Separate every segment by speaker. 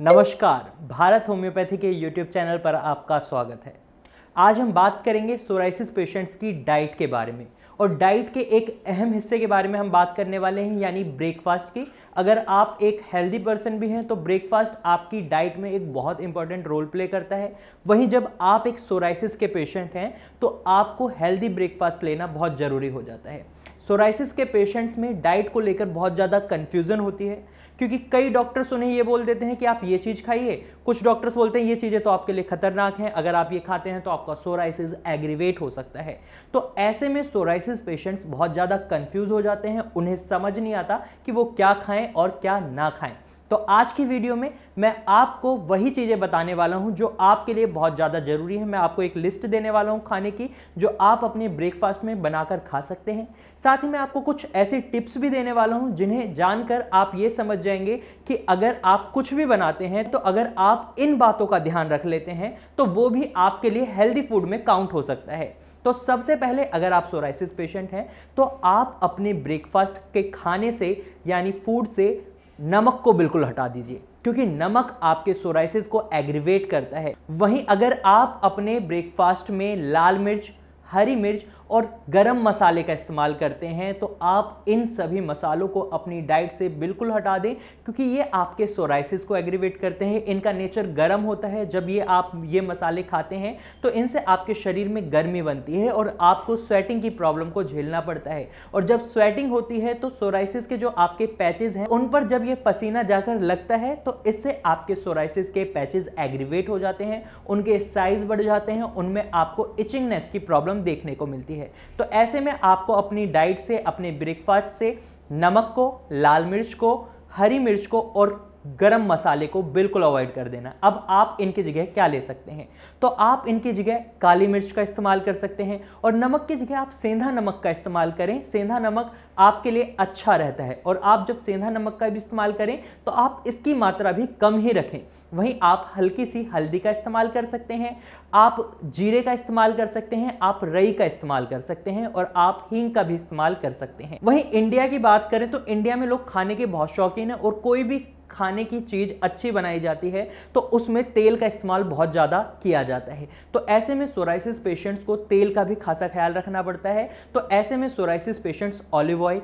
Speaker 1: नमस्कार भारत होम्योपैथी के YouTube channel पर आपका स्वागत है आज हम बात करेंगे सोराइसिस पेशेंट्स की डाइट के बारे में और डाइट के एक अहम हिस्से के बारे में हम बात करने वाले हैं यानी ब्रेकफास्ट की अगर आप एक हेल्दी पर्सन भी हैं तो ब्रेकफास्ट आपकी डाइट में एक बहुत इंपॉर्टेंट रोल प्ले करता है वहीं जब आप एक सोराइसिस के पेशेंट हैं तो आपको हेल्दी ब्रेकफास्ट लेना बहुत ज़रूरी हो जाता है सोराइसिस के पेशेंट्स में डाइट को लेकर बहुत ज़्यादा कन्फ्यूज़न होती है क्योंकि कई डॉक्टर्स उन्हें ये बोल देते हैं कि आप ये चीज़ खाइए कुछ डॉक्टर्स बोलते हैं ये चीज़ें तो आपके लिए खतरनाक हैं अगर आप ये खाते हैं तो आपका सोराइसिस एग्रीवेट हो सकता है तो ऐसे में सोराइसिस पेशेंट्स बहुत ज़्यादा कन्फ्यूज़ हो जाते हैं उन्हें समझ नहीं आता कि वो क्या खाएं और क्या ना खाएं तो आज की वीडियो में मैं आपको वही चीज़ें बताने वाला हूं जो आपके लिए बहुत ज़्यादा ज़रूरी है मैं आपको एक लिस्ट देने वाला हूं खाने की जो आप अपने ब्रेकफास्ट में बनाकर खा सकते हैं साथ ही मैं आपको कुछ ऐसे टिप्स भी देने वाला हूं जिन्हें जानकर आप ये समझ जाएंगे कि अगर आप कुछ भी बनाते हैं तो अगर आप इन बातों का ध्यान रख लेते हैं तो वो भी आपके लिए हेल्दी फूड में काउंट हो सकता है तो सबसे पहले अगर आप सोराइसिस पेशेंट हैं तो आप अपने ब्रेकफास्ट के खाने से यानी फूड से नमक को बिल्कुल हटा दीजिए क्योंकि नमक आपके सोराइसिस को एग्रीवेट करता है वहीं अगर आप अपने ब्रेकफास्ट में लाल मिर्च हरी मिर्च और गरम मसाले का इस्तेमाल करते हैं तो आप इन सभी मसालों को अपनी डाइट से बिल्कुल हटा दें क्योंकि ये आपके सोराइसिस को एग्रीवेट करते हैं इनका नेचर गर्म होता है जब ये आप ये मसाले खाते हैं तो इनसे आपके शरीर में गर्मी बनती है और आपको स्वेटिंग की प्रॉब्लम को झेलना पड़ता है और जब स्वेटिंग होती है तो सोराइसिस के जो आपके पैचेज हैं उन पर जब ये पसीना जाकर लगता है तो इससे आपके सोराइसिस के पैचेज एग्रीवेट हो जाते हैं उनके साइज बढ़ जाते हैं उनमें आपको इचिंगनेस की प्रॉब्लम देखने को मिलती है है तो ऐसे में आपको अपनी डाइट से अपने ब्रेकफास्ट से नमक को लाल मिर्च को हरी मिर्च को और गरम मसाले को बिल्कुल अवॉइड कर देना अब आप इनकी जगह क्या ले सकते हैं तो आप इनकी जगह काली मिर्च का इस्तेमाल कर सकते हैं और नमक की जगह आप सेंधा नमक का इस्तेमाल करें सेंधा नमक आपके लिए अच्छा रहता है और आप जब सेंधा नमक का भी इस्तेमाल करें तो आप इसकी मात्रा भी कम ही रखें वहीं आप हल्की सी हल्दी का इस्तेमाल कर सकते हैं आप जीरे का इस्तेमाल कर सकते हैं आप रई का इस्तेमाल कर सकते हैं और आप हींग का भी इस्तेमाल कर सकते हैं वहीं इंडिया की बात करें तो इंडिया में लोग खाने के बहुत शौकीन है और कोई भी खाने की चीज़ अच्छी बनाई जाती है तो उसमें तेल का इस्तेमाल बहुत ज़्यादा किया जाता है तो ऐसे में सोराइसिस पेशेंट्स को तेल का भी खासा ख्याल रखना पड़ता है तो ऐसे में सोराइसिस पेशेंट्स ऑलिव ऑयल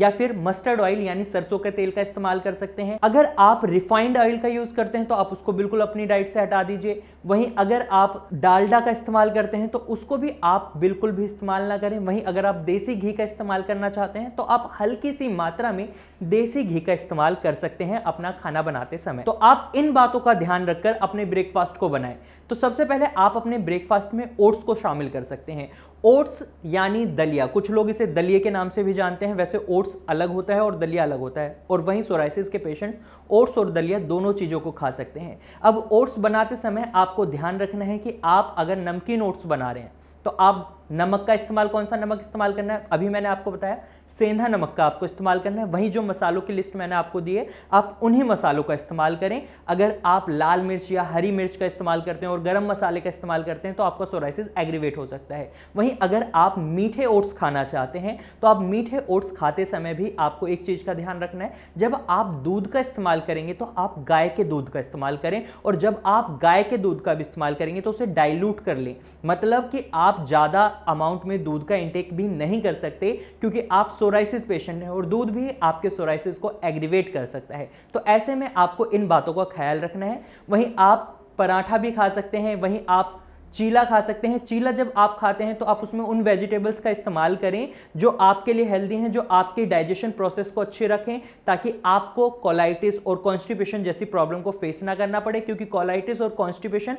Speaker 1: या फिर मस्टर्ड ऑयल यानी सरसों के तेल का इस्तेमाल कर सकते हैं अगर आप रिफाइंड ऑयल का यूज करते हैं तो आप उसको बिल्कुल अपनी डाइट से हटा दीजिए वहीं अगर आप डालडा का इस्तेमाल करते हैं तो उसको भी आप बिल्कुल भी इस्तेमाल ना करें वहीं अगर आप देसी घी का इस्तेमाल करना चाहते हैं तो आप हल्की सी मात्रा में देसी घी का इस्तेमाल कर सकते हैं अपना खाना बनाते समय तो आप इन बातों का ध्यान रखकर अपने ब्रेकफास्ट को बनाएं तो सबसे पहले आप अपने ब्रेकफास्ट में ओट्स को शामिल कर सकते हैं ओट्स यानी दलिया कुछ लोग इसे दलिये के नाम से भी जानते हैं वैसे ओट्स अलग होता है और दलिया अलग होता है और वहीं सोराइसिस के पेशेंट ओट्स और दलिया दोनों चीज़ों को खा सकते हैं अब ओट्स बनाते समय आपको ध्यान रखना है कि आप अगर नमकीन ओट्स बना रहे हैं तो आप नमक का इस्तेमाल कौन सा नमक इस्तेमाल करना है अभी मैंने आपको बताया सेंधा नमक का आपको इस्तेमाल करना है वही जो मसालों की लिस्ट मैंने आपको दी है आप उन्हीं मसालों का इस्तेमाल करें अगर आप लाल मिर्च या हरी मिर्च का इस्तेमाल करते हैं और गर्म मसाले का इस्तेमाल करते हैं तो आपका सोराइसिस एग्रीवेट हो सकता है वहीं अगर आप मीठे ओट्स खाना चाहते हैं तो आप मीठे ओट्स खाते समय भी आपको एक चीज़ का ध्यान रखना है जब आप दूध का इस्तेमाल करेंगे तो आप गाय के दूध का इस्तेमाल करें और जब आप गाय के दूध का भी इस्तेमाल करेंगे तो उसे डाइल्यूट कर लें मतलब कि आप ज़्यादा अमाउंट में दूध का इंटेक भी नहीं कर सकते क्योंकि आप सोराइसिस पेशेंट है और दूध भी आपके सोराइसिस को एग्रीवेट कर सकता है तो ऐसे में आपको इन बातों का ख्याल रखना है वहीं आप पराठा भी खा सकते हैं वहीं आप चीला खा सकते हैं चीला जब आप खाते हैं तो आप उसमें उन वेजिटेबल्स का इस्तेमाल करें जो आपके लिए हेल्दी हैं जो आपके डाइजेशन प्रोसेस को अच्छे रखें ताकि आपको कोलाइटिस और कॉन्स्टिपेशन जैसी प्रॉब्लम को फेस ना करना पड़े क्योंकि कोलाइटिस और कॉन्स्टिपेशन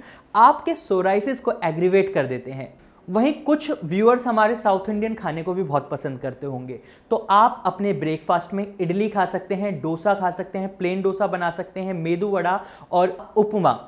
Speaker 1: आपके सोराइसिस को एग्रीवेट कर देते हैं वहीं कुछ व्यूअर्स हमारे साउथ इंडियन खाने को भी बहुत पसंद करते होंगे तो आप अपने ब्रेकफास्ट में इडली खा सकते हैं डोसा खा सकते हैं प्लेन डोसा बना सकते हैं मेदू वड़ा और उपमा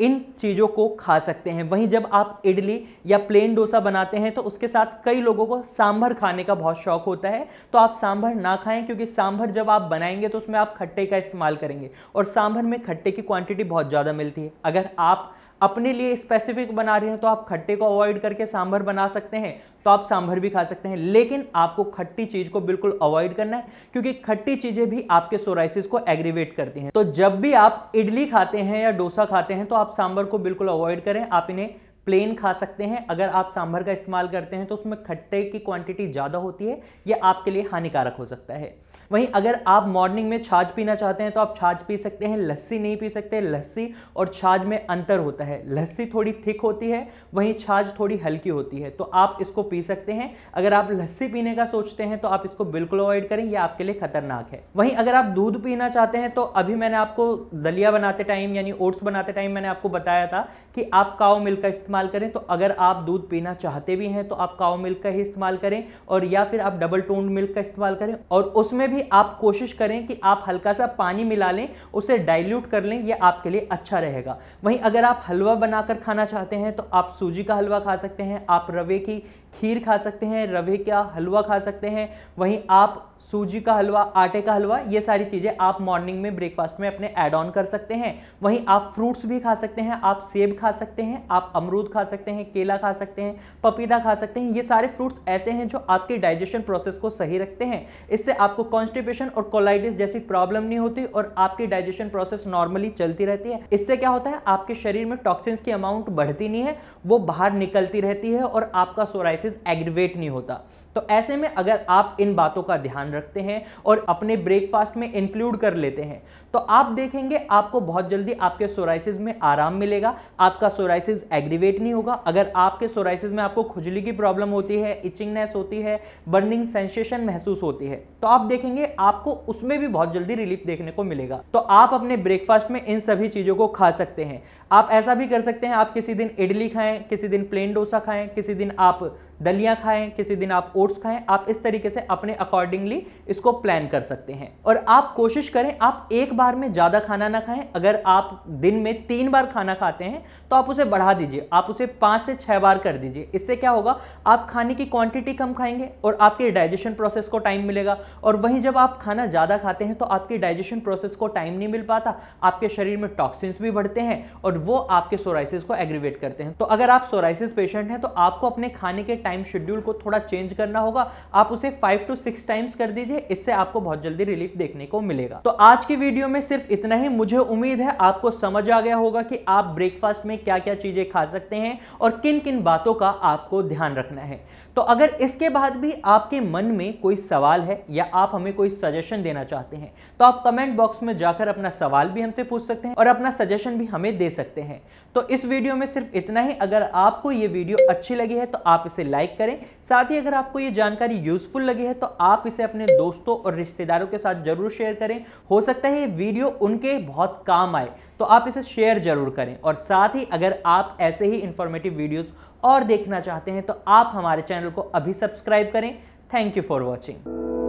Speaker 1: इन चीज़ों को खा सकते हैं वहीं जब आप इडली या प्लेन डोसा बनाते हैं तो उसके साथ कई लोगों को सांभर खाने का बहुत शौक होता है तो आप सांभर ना खाएं क्योंकि सांभर जब आप बनाएंगे तो उसमें आप खट्टे का इस्तेमाल करेंगे और सांभर में खट्टे की क्वांटिटी बहुत ज़्यादा मिलती है अगर आप अपने लिए स्पेसिफिक बना रहे हैं तो आप खट्टे को अवॉइड करके सांभर बना सकते हैं तो आप सांभर भी खा सकते हैं लेकिन आपको खट्टी चीज को बिल्कुल अवॉइड करना है क्योंकि खट्टी चीजें भी आपके सोराइसिस को एग्रीवेट करती हैं तो जब भी आप इडली खाते हैं या डोसा खाते हैं तो आप सांभर को बिल्कुल अवॉइड करें आप इन्हें प्लेन खा सकते हैं अगर आप सांभर का इस्तेमाल करते हैं तो उसमें खट्टे की क्वांटिटी ज़्यादा होती है यह आपके लिए हानिकारक हो सकता है वहीं अगर आप मॉर्निंग में छाछ पीना चाहते हैं तो आप छाछ पी सकते हैं लस्सी नहीं पी सकते लस्सी और छाछ में अंतर होता है लस्सी थोड़ी थिक होती है वहीं छाछ थोड़ी हल्की होती है तो आप इसको पी सकते हैं अगर आप लस्सी पीने का सोचते हैं तो आप इसको बिल्कुल अवॉइड करें यह आपके लिए खतरनाक है वहीं अगर आप दूध पीना चाहते हैं तो अभी मैंने आपको दलिया बनाते टाइम यानी ओट्स बनाते टाइम मैंने आपको बताया था कि आप काओ मिल्क का इस्तेमाल करें तो अगर आप दूध पीना चाहते भी हैं तो आप काओ मिल्क का ही इस्तेमाल करें और या फिर आप डबल टोन मिल्क का इस्तेमाल करें और उसमें भी आप कोशिश करें कि आप हल्का सा पानी मिला लें उसे डाइल्यूट कर लें यह आपके लिए अच्छा रहेगा वहीं अगर आप हलवा बनाकर खाना चाहते हैं तो आप सूजी का हलवा खा सकते हैं आप रवे की खीर खा सकते हैं रवे का हलवा खा सकते हैं वहीं आप सूजी का हलवा आटे का हलवा ये सारी चीज़ें आप मॉर्निंग में ब्रेकफास्ट में अपने ऐड ऑन कर सकते हैं वहीं आप फ्रूट्स भी खा सकते हैं आप सेब खा सकते हैं आप अमरूद खा सकते हैं केला खा सकते हैं पपीता खा सकते हैं ये सारे फ्रूट्स ऐसे हैं जो आपके डाइजेशन प्रोसेस को सही रखते हैं इससे आपको कॉन्स्टिपेशन और कोलाइटिस जैसी प्रॉब्लम नहीं होती और आपकी डाइजेशन प्रोसेस नॉर्मली चलती रहती है इससे क्या होता है आपके शरीर में टॉक्सिन्स की अमाउंट बढ़ती नहीं है वो बाहर निकलती रहती है और आपका सोराइसिस एग्रिवेट नहीं होता तो ऐसे में अगर आप इन बातों का ध्यान रखते हैं और अपने ब्रेकफास्ट में इंक्लूड कर लेते हैं तो आप देखेंगे आपको बहुत जल्दी आपके सोराइसिस में आराम मिलेगा आपका सोराइसिस एग्रीवेट नहीं होगा अगर आपके सोराइसिस में आपको खुजली की प्रॉब्लम होती है इचिंगनेस होती है बर्निंग सेंसेशन महसूस होती है तो आप देखेंगे आपको उसमें भी बहुत जल्दी रिलीफ देखने को मिलेगा तो आप अपने ब्रेकफास्ट में इन सभी चीज़ों को खा सकते हैं आप ऐसा भी कर सकते हैं आप किसी दिन इडली खाएं किसी दिन प्लेन डोसा खाएं किसी दिन आप दलिया खाएं किसी दिन आप ओट्स खाएं आप इस तरीके से अपने अकॉर्डिंगली इसको प्लान कर सकते हैं और आप कोशिश करें आप एक बार में ज़्यादा खाना ना खाएं अगर आप दिन में तीन बार खाना खाते हैं तो आप उसे बढ़ा दीजिए आप उसे पाँच से छः बार कर दीजिए इससे क्या होगा आप खाने की क्वांटिटी कम खाएंगे और आपके डाइजेशन प्रोसेस को टाइम मिलेगा और वहीं जब आप खाना ज़्यादा खाते हैं तो आपके डाइजेशन प्रोसेस को टाइम नहीं मिल पाता आपके शरीर में टॉक्सिन्स भी बढ़ते हैं और वो आपके सोराइसिस को एग्रीवेट करते हैं तो अगर आप सोराइसिस पेशेंट हैं तो आपको अपने खाने के टाइम टाइम शेड्यूल को थोड़ा चेंज करना होगा आप उसे फाइव टू सिक्स टाइम्स कर दीजिए इससे आपको बहुत जल्दी रिलीफ देखने को मिलेगा तो आज की वीडियो में सिर्फ इतना ही मुझे उम्मीद है आपको समझ आ गया होगा कि आप ब्रेकफास्ट में क्या क्या चीजें खा सकते हैं और किन किन बातों का आपको ध्यान रखना है तो अगर इसके बाद भी आपके मन में कोई सवाल है या आप हमें कोई सजेशन देना चाहते हैं तो आप कमेंट बॉक्स में जाकर अपना सवाल भी हमसे पूछ सकते हैं और अपना सजेशन भी हमें दे सकते हैं तो इस वीडियो में सिर्फ इतना ही अगर आपको ये वीडियो अच्छी लगी है तो आप इसे लाइक करें साथ ही अगर आपको ये जानकारी यूजफुल लगी है तो आप इसे अपने दोस्तों और रिश्तेदारों के साथ जरूर शेयर करें हो सकता है ये वीडियो उनके बहुत काम आए तो आप इसे शेयर जरूर करें और साथ ही अगर आप ऐसे ही इंफॉर्मेटिव वीडियोस और देखना चाहते हैं तो आप हमारे चैनल को अभी सब्सक्राइब करें थैंक यू फॉर वॉचिंग